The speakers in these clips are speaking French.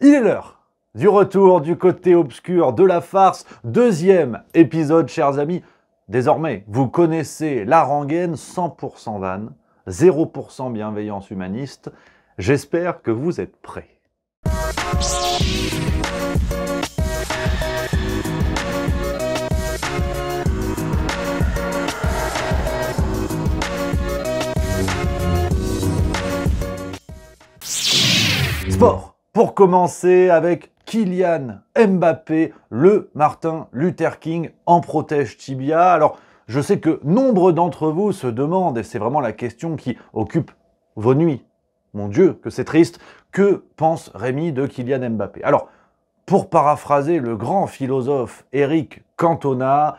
Il est l'heure du retour du côté obscur de la farce. Deuxième épisode, chers amis. Désormais, vous connaissez la rengaine 100% vanne, 0% bienveillance humaniste. J'espère que vous êtes prêts. Pour commencer avec Kylian Mbappé, le Martin Luther King en protège tibia. Alors, je sais que nombre d'entre vous se demandent, et c'est vraiment la question qui occupe vos nuits, mon Dieu, que c'est triste, que pense Rémi de Kylian Mbappé Alors, pour paraphraser le grand philosophe Eric Cantona,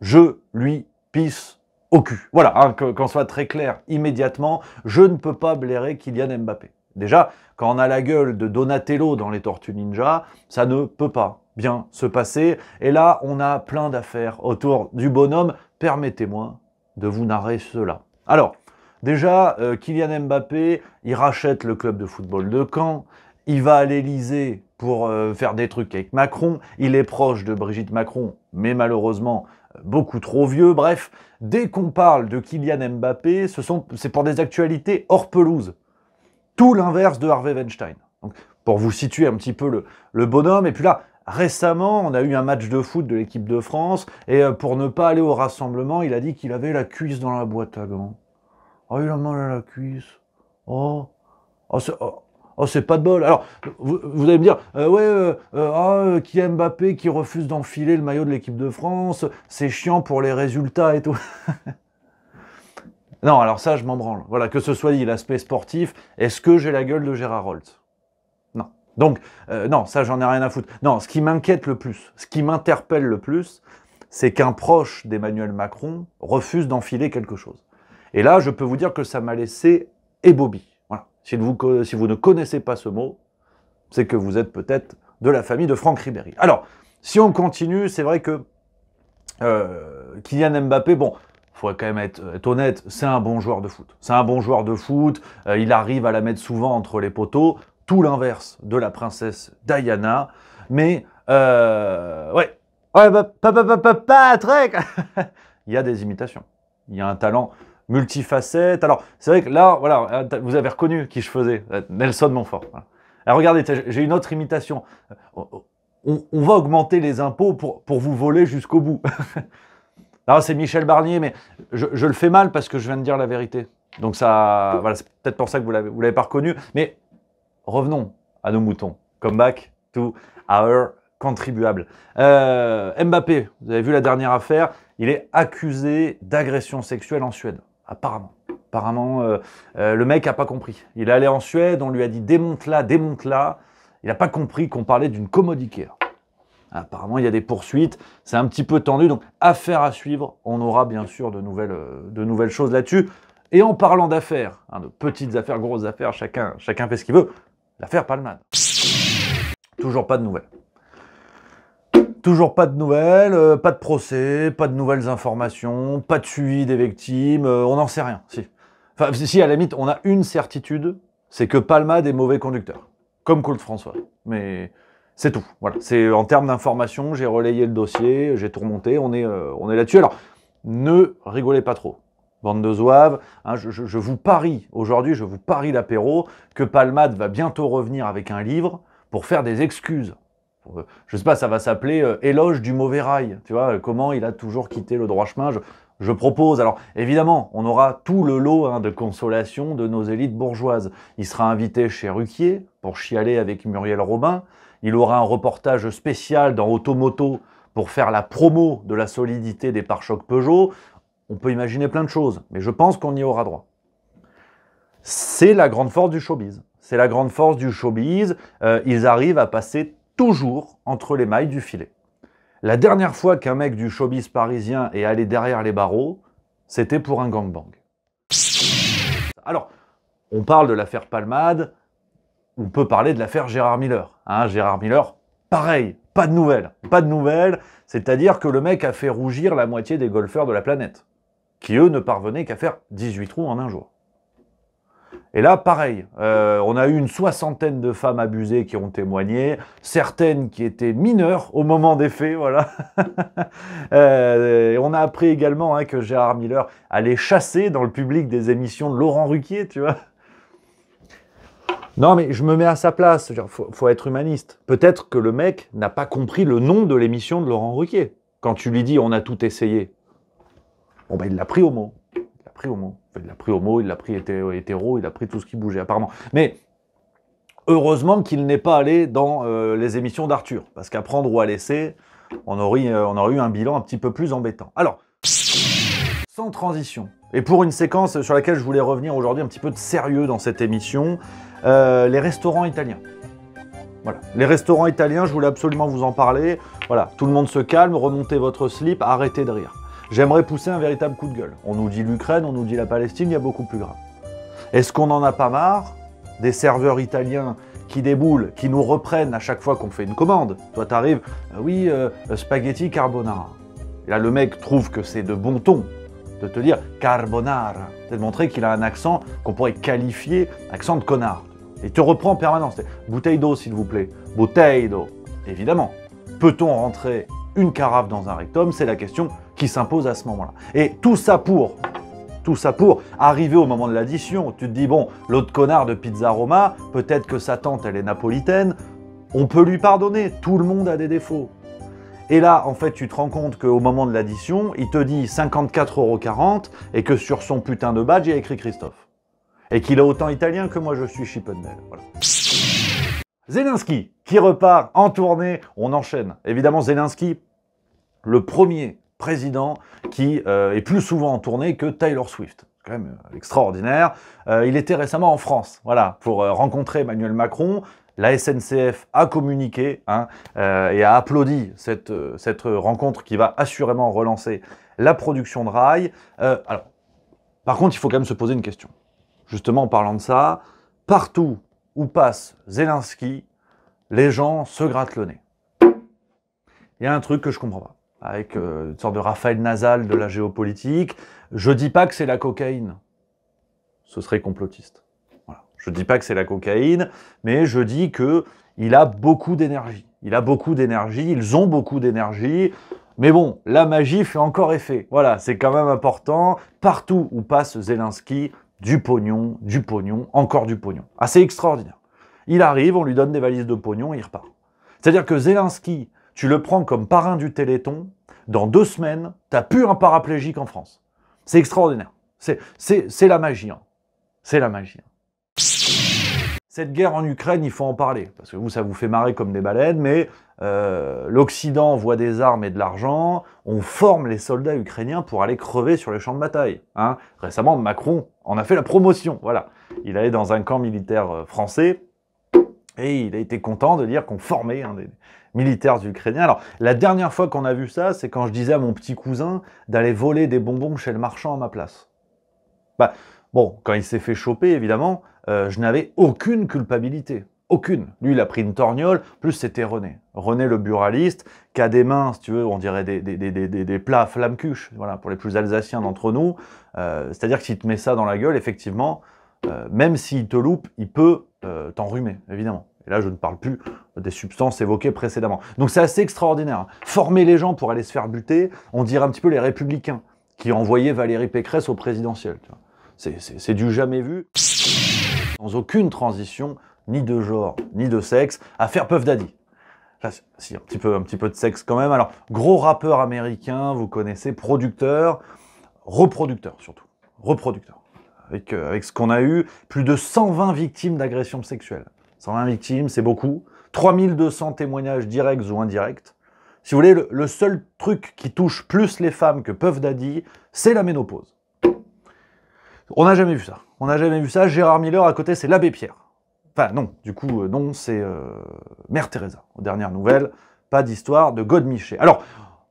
je lui pisse au cul. Voilà, hein, qu'en qu'on soit très clair immédiatement, je ne peux pas blairer Kylian Mbappé. Déjà, quand on a la gueule de Donatello dans les Tortues Ninja, ça ne peut pas bien se passer. Et là, on a plein d'affaires autour du bonhomme. Permettez-moi de vous narrer cela. Alors, déjà, euh, Kylian Mbappé, il rachète le club de football de Caen. Il va à l'Elysée pour euh, faire des trucs avec Macron. Il est proche de Brigitte Macron, mais malheureusement, euh, beaucoup trop vieux. Bref, dès qu'on parle de Kylian Mbappé, c'est pour des actualités hors pelouse tout l'inverse de Harvey Weinstein. Donc, pour vous situer un petit peu le, bonhomme, et puis là, Récemment, on a eu un match de foot de l'équipe de France, et euh, pour ne pas aller au rassemblement, il a dit qu'il avait la cuisse dans la boîte à gants. Oh, il a mal à la cuisse. Oh. Oh, oh. oh, c'est pas de bol. Alors, vous, allez me dire, euh, ouais, qui euh, est ah, Mbappé qui refuse d'enfiler le maillot de l'équipe de France, c'est chiant pour les résultats et tout. Non, alors ça, je m'en branle. Voilà, que ce soit dit, l'aspect sportif, est-ce que j'ai la gueule de Gérard Holt Non. Donc, euh, non, ça, j'en ai rien à foutre. Non, ce qui m'inquiète le plus, ce qui m'interpelle le plus, c'est qu'un proche d'Emmanuel Macron refuse d'enfiler quelque chose. Et là, je peux vous dire que ça m'a laissé ébobie. Voilà. Si vous, si vous ne connaissez pas ce mot, c'est que vous êtes peut-être de la famille de Franck Ribéry. Alors, si on continue, c'est vrai que euh, Kylian Mbappé, bon, faut quand même être, honnête, c'est un bon joueur de foot. C'est un bon joueur de foot, euh, il arrive à la mettre souvent entre les poteaux, tout l'inverse de la princesse Diana. Mais, euh, ouais, ouais bah, Patrick Il y a des imitations, il y a un talent multifacette. Alors, c'est vrai que là, voilà, vous avez reconnu qui je faisais, Nelson Montfort. Alors, regardez, j'ai une autre imitation. Euh, on, on, va augmenter les impôts pour, pour vous voler jusqu'au bout. Alors, c'est Michel Barnier, mais je, le fais mal parce que je viens de dire la vérité. Donc ça, voilà, c'est peut-être pour ça que vous l'avez, l'avez pas reconnu. Mais revenons à nos moutons. Come back to our contribuable. Euh, Mbappé, vous avez vu la dernière affaire, il est accusé d'agression sexuelle en Suède, apparemment. Apparemment, euh, euh, le mec n'a pas compris. Il est allé en Suède, on lui a dit démonte-la, démonte-la. Il n'a pas compris qu'on parlait d'une commodicaire. Apparemment, il y a des poursuites. C'est un petit peu tendu. Donc, affaire à suivre. On aura bien sûr de nouvelles, euh, de nouvelles choses là-dessus. Et en parlant d'affaires, hein, de petites affaires, grosses affaires, chacun, chacun fait ce qu'il veut. L'affaire Palmade. Toujours pas de nouvelles. Toujours pas de nouvelles, euh, pas de procès, pas de nouvelles informations, pas de suivi des victimes, euh, on n'en sait rien. Si. Enfin, si, à la limite, on a une certitude, c'est que Palmade est mauvais conducteur. Comme Coult François. Mais c'est tout. Voilà. C'est en termes d'information, j'ai relayé le dossier, j'ai tout remonté. On est, euh, on est là-dessus. Alors, ne rigolez pas trop. Bande de zouaves, hein, je, vous parie, aujourd'hui, je vous parie l'apéro, que Palmade va bientôt revenir avec un livre pour faire des excuses. Euh, je sais pas, ça va s'appeler euh, Éloge du mauvais rail. Tu vois, comment il a toujours quitté le droit chemin. Je, propose, alors évidemment, on aura tout le lot hein, de consolation de nos élites bourgeoises. Il sera invité chez Ruquier pour chialer avec Muriel Robin. Il aura un reportage spécial dans Automoto pour faire la promo de la solidité des pare-chocs Peugeot. On peut imaginer plein de choses, mais je pense qu'on y aura droit. C'est la grande force du showbiz. C'est la grande force du showbiz. Euh, ils arrivent à passer toujours entre les mailles du filet. La dernière fois qu'un mec du showbiz parisien est allé derrière les barreaux, c'était pour un gangbang. Alors, on parle de l'affaire Palmade, on peut parler de l'affaire Gérard Miller. Hein. Gérard Miller, pareil, pas de nouvelles. Pas de nouvelles, c'est-à-dire que le mec a fait rougir la moitié des golfeurs de la planète, qui eux ne parvenaient qu'à faire 18 trous en un jour. Et là, pareil, euh, on a eu une soixantaine de femmes abusées qui ont témoigné, certaines qui étaient mineures au moment des faits, voilà. Euh, on a appris également hein, que Gérard Miller allait chasser dans le public des émissions de Laurent Ruquier, tu vois. Non, mais je me mets à sa place. Il faut, être humaniste. Peut-être que le mec n'a pas compris le nom de l'émission de Laurent Ruquier. Quand tu lui dis on a tout essayé, bon, ben, il l'a pris au mot. Il l'a pris au mot. il l'a pris au mot, il l'a pris hétéro, il a pris tout ce qui bougeait, apparemment. Mais heureusement qu'il n'est pas allé dans euh, les émissions d'Arthur. Parce qu'à prendre ou à laisser, on aurait, euh, on aurait eu un bilan un petit peu plus embêtant. Alors, sans transition, et pour une séquence sur laquelle je voulais revenir aujourd'hui un petit peu de sérieux dans cette émission, euh, les restaurants italiens. Voilà. Les restaurants italiens, je voulais absolument vous en parler. Voilà, tout le monde se calme, remontez votre slip, arrêtez de rire. J'aimerais pousser un véritable coup de gueule. On nous dit l'Ukraine, on nous dit la Palestine, il y a beaucoup plus grave. Est-ce qu'on n'en a pas marre des serveurs italiens qui déboulent, qui nous reprennent à chaque fois qu'on fait une commande Toi, t'arrives, euh, oui, euh, spaghetti carbonara. là, le mec trouve que c'est de bon ton de te dire carbonara, de montrer qu'il a un accent qu'on pourrait qualifier accent de connard. Il te reprend en permanence. Bouteille d'eau, s'il vous plaît. Bouteille d'eau. Évidemment. Peut-on rentrer une carafe dans un rectum C'est la question qui s'impose à ce moment-là. Et tout ça pour tout ça pour arriver au moment de l'addition. Tu te dis, bon, l'autre connard de Pizza Roma, peut-être que sa tante, elle est napolitaine, on peut lui pardonner, tout le monde a des défauts. Et là, en fait, tu te rends compte qu'au moment de l'addition, il te dit 54,40€ et que sur son putain de badge, il y a écrit Christophe et qu'il est autant italien que moi je suis Chippendale. Voilà. Zelensky, qui repart en tournée, on enchaîne. Évidemment, Zelensky, le premier président qui euh, est plus souvent en tournée que Taylor Swift. Quand même euh, extraordinaire. Euh, il était récemment en France, voilà, pour rencontrer Emmanuel Macron. La SNCF a communiqué hein, et a applaudi cette, cette, rencontre qui va assurément relancer la production de rail. alors, par contre, il faut quand même se poser une question justement en parlant de ça, partout où passe Zelensky, les gens se grattent le nez. Il y a un truc que je comprends pas, avec euh, une sorte de Raphaël nasal de la géopolitique. Je dis pas que c'est la cocaïne. Ce serait complotiste. Je Je dis pas que c'est la cocaïne, mais je dis que il a beaucoup d'énergie. Il a beaucoup d'énergie, ils ont beaucoup d'énergie. Mais bon, la magie fait encore effet. Voilà, c'est quand même important. Partout où passe Zelensky, du pognon, du pognon, encore du pognon. Assez extraordinaire. Il arrive, on lui donne des valises de pognon et il repart. C'est-à-dire que Zelensky, tu le prends comme parrain du Téléthon, dans deux semaines, t'as plus un paraplégique en France. C'est extraordinaire. C'est la magie. Hein. C'est la magie. Hein. Cette guerre en Ukraine, il faut en parler, parce que vous, ça vous fait marrer comme des baleines, mais euh, l'Occident voit des armes et de l'argent, on forme les soldats ukrainiens pour aller crever sur les champs de bataille. Hein. Récemment, Macron en a fait la promotion, voilà. Il allait dans un camp militaire euh, français, et il a été content de dire qu'on formait un des militaires ukrainiens. Alors, la dernière fois qu'on a vu ça, c'est quand je disais à mon petit cousin d'aller voler des bonbons chez le marchand à ma place. Bah, Bon, quand il s'est fait choper, évidemment, euh, je n'avais aucune culpabilité. Aucune. Lui, il a pris une torgnole, plus c'était René. René le buraliste, qui a des mains, si tu veux, on dirait des, des, plats flamme cuche, voilà, pour les plus alsaciens d'entre nous. Euh, c'est-à-dire que s'il te met ça dans la gueule, effectivement, euh, même s'il te loupe, il peut t'enrhumer, évidemment. Et là, je ne parle plus des substances évoquées précédemment. Donc c'est assez extraordinaire. Hein. Former les gens pour aller se faire buter, on dirait un petit peu les républicains qui envoyaient Valérie Pécresse au présidentiel. Tu vois c'est du jamais vu. Sans aucune transition, ni de genre, ni de sexe, à faire Puff Daddy. si, un petit, peu, un petit peu de sexe quand même. Alors, gros rappeur américain, vous connaissez, producteur, reproducteur surtout. Reproducteur. Avec, euh, avec ce qu'on a eu, plus de 120 victimes d'agressions sexuelles. 120 victimes, c'est beaucoup. 3200 témoignages directs ou indirects. Si vous voulez, le, le seul truc qui touche plus les femmes que Puff Daddy, c'est la ménopause. On n'a jamais vu ça. On n'a jamais vu ça. Gérard Miller, à côté, c'est l'abbé Pierre. Enfin, non, du coup, euh, non, c'est euh, Mère Teresa. Dernière nouvelle, pas d'histoire de Godemiché. Alors,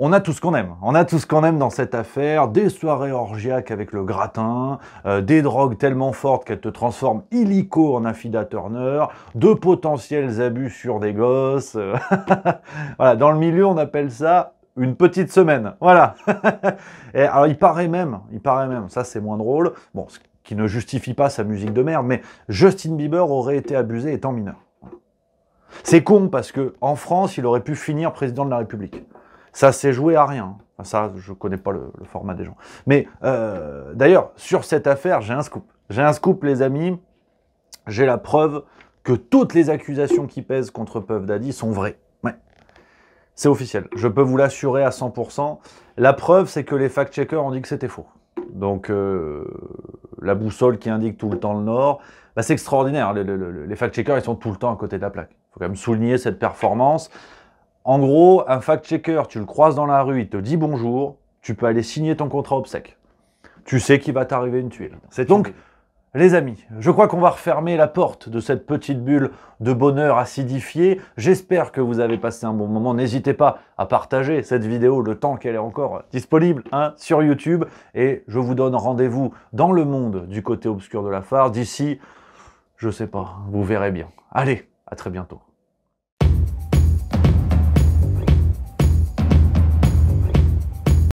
on a tout ce qu'on aime. On a tout ce qu'on aime dans cette affaire. Des soirées orgiaques avec le gratin, euh, des drogues tellement fortes qu'elles te transforment illico en affida Turner, de potentiels abus sur des gosses. voilà, dans le milieu, on appelle ça une petite semaine. Voilà. Et alors il paraît même, il paraît même, ça c'est moins drôle, bon, ce qui ne justifie pas sa musique de merde, mais Justin Bieber aurait été abusé étant mineur. C'est con parce que en France, il aurait pu finir président de la République. Ça s'est joué à rien. ça, je connais pas le, format des gens. Mais euh, d'ailleurs, sur cette affaire, j'ai un scoop. J'ai un scoop, les amis. J'ai la preuve que toutes les accusations qui pèsent contre Puff Daddy sont vraies. C'est officiel. Je peux vous l'assurer à 100%. La preuve, c'est que les fact-checkers ont dit que c'était faux. Donc, euh, la boussole qui indique tout le temps le nord, bah, c'est extraordinaire. Les, fact-checkers, ils sont tout le temps à côté de la plaque. Il faut quand même souligner cette performance. En gros, un fact-checker, tu le croises dans la rue, il te dit bonjour, tu peux aller signer ton contrat obsèque. Tu sais qu'il va t'arriver une tuile. C'est donc. Les amis, je crois qu'on va refermer la porte de cette petite bulle de bonheur acidifié. J'espère que vous avez passé un bon moment. N'hésitez pas à partager cette vidéo le temps qu'elle est encore disponible hein, sur YouTube. Et je vous donne rendez-vous dans le monde du côté obscur de la phare. D'ici, je sais pas, vous verrez bien. Allez, à très bientôt.